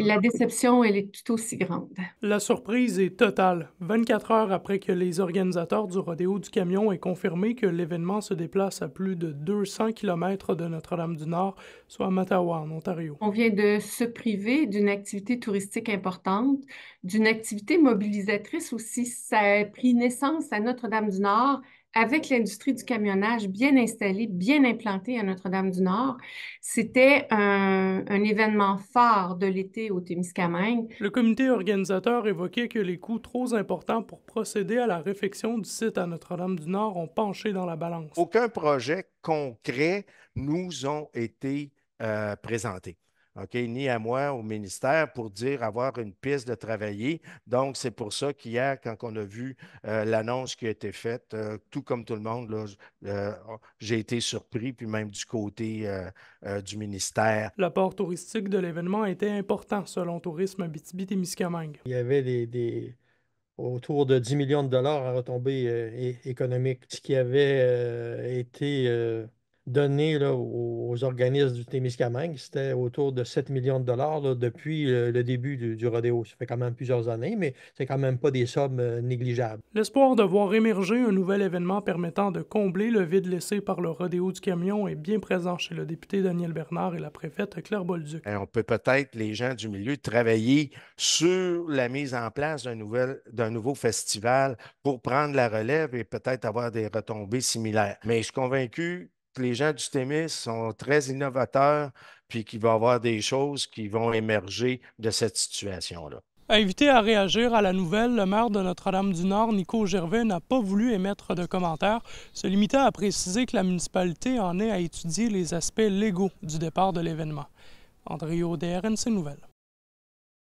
La déception, elle est tout aussi grande. La surprise est totale. 24 heures après que les organisateurs du rodéo du camion aient confirmé que l'événement se déplace à plus de 200 km de Notre-Dame-du-Nord, soit à Mattawa, en Ontario. On vient de se priver d'une activité touristique importante, d'une activité mobilisatrice aussi. Ça a pris naissance à Notre-Dame-du-Nord avec l'industrie du camionnage bien installée, bien implantée à Notre-Dame-du-Nord, c'était un, événement phare de l'été au Témiscamingue. Le comité organisateur évoquait que les coûts trop importants pour procéder à la réfection du site à Notre-Dame-du-Nord ont penché dans la balance. Aucun projet concret nous ont été présenté. Euh, présentés ni à moi au ministère pour dire avoir une piste de travailler. Donc, c'est pour ça qu'hier, quand on a vu euh, l'annonce qui a été faite, euh, tout comme tout le monde, euh, j'ai été surpris, puis même du côté du ministère. L'apport touristique de l'événement était important selon Tourisme et témiscamingue Il y avait des, autour de 10 millions de dollars à retomber économiques, ce qui avait été donné aux organismes du Témiscamingue, c'était autour de 7 millions de dollars depuis le, début du, rodéo. Ça fait quand même plusieurs années, mais c'est quand même pas des sommes euh, négligeables. L'espoir de voir émerger un nouvel événement permettant de combler le vide laissé par le rodéo du camion est bien présent chez le député Daniel Bernard et la préfète Claire Bolduc. Eh, on peut peut-être, les gens du milieu, travailler sur la mise en place d'un, nouvel, d'un nouveau festival pour prendre la relève et peut-être avoir des retombées similaires. Mais je suis convaincu les gens du Témis sont très innovateurs, puis qu'il va y avoir des choses qui vont émerger de cette situation-là. Invité à réagir à la nouvelle, le maire de Notre-Dame-du-Nord, Nico Gervais, n'a pas voulu émettre de commentaires, se limitant à préciser que la municipalité en est à étudier les aspects légaux du départ de l'événement. André Audet, RNC Nouvelles.